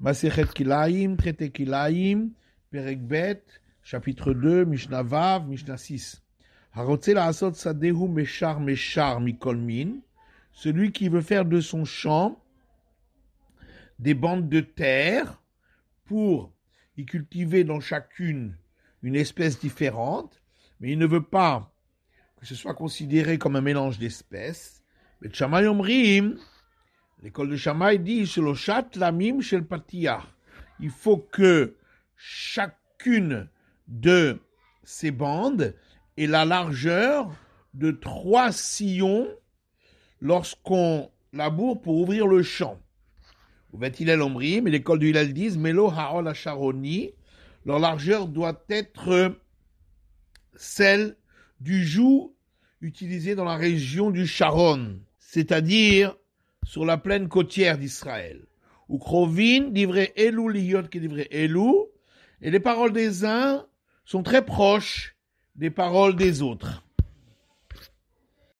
Masechet Kilaim, traité Kilaim, Perek chapitre 2, Mishnah Vav, Mishnah 6. Harotze la asot sadehu meshar mi mikolmin. Celui qui veut faire de son champ des bandes de terre pour y cultiver dans chacune une espèce différente, mais il ne veut pas que ce soit considéré comme un mélange d'espèces. L'école de Shammai dit Shloshat Lamim Shel Patiyah. Il faut que chacune de ces bandes ait la largeur de trois sillons lorsqu'on laboure pour ouvrir le champ. il Omri, mais l'école de Hillel dit Melo Leur largeur doit être celle du joug utilisé dans la région du Charon, c'est-à-dire sur la plaine côtière d'Israël. Ou Krovin, livré Elou, Liyot qui livrait Elou. Et les paroles des uns sont très proches des paroles des autres.